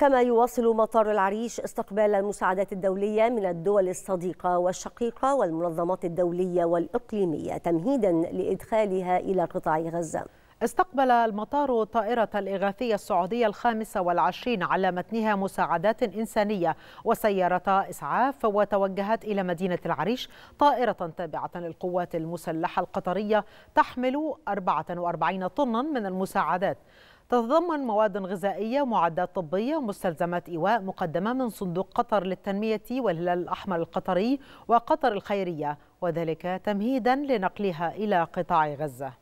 كما يواصل مطار العريش استقبال المساعدات الدولية من الدول الصديقة والشقيقة والمنظمات الدولية والإقليمية تمهيدا لإدخالها إلى قطاع غزة استقبل المطار طائرة الإغاثية السعودية الخامسة والعشرين على متنها مساعدات إنسانية وسيارة إسعاف وتوجهت إلى مدينة العريش طائرة تابعة للقوات المسلحة القطرية تحمل 44 طنا من المساعدات تتضمن مواد غذائية ومعدات طبية ومستلزمات إيواء مقدمة من صندوق قطر للتنمية والهلال الأحمر القطري وقطر الخيرية وذلك تمهيدا لنقلها إلى قطاع غزة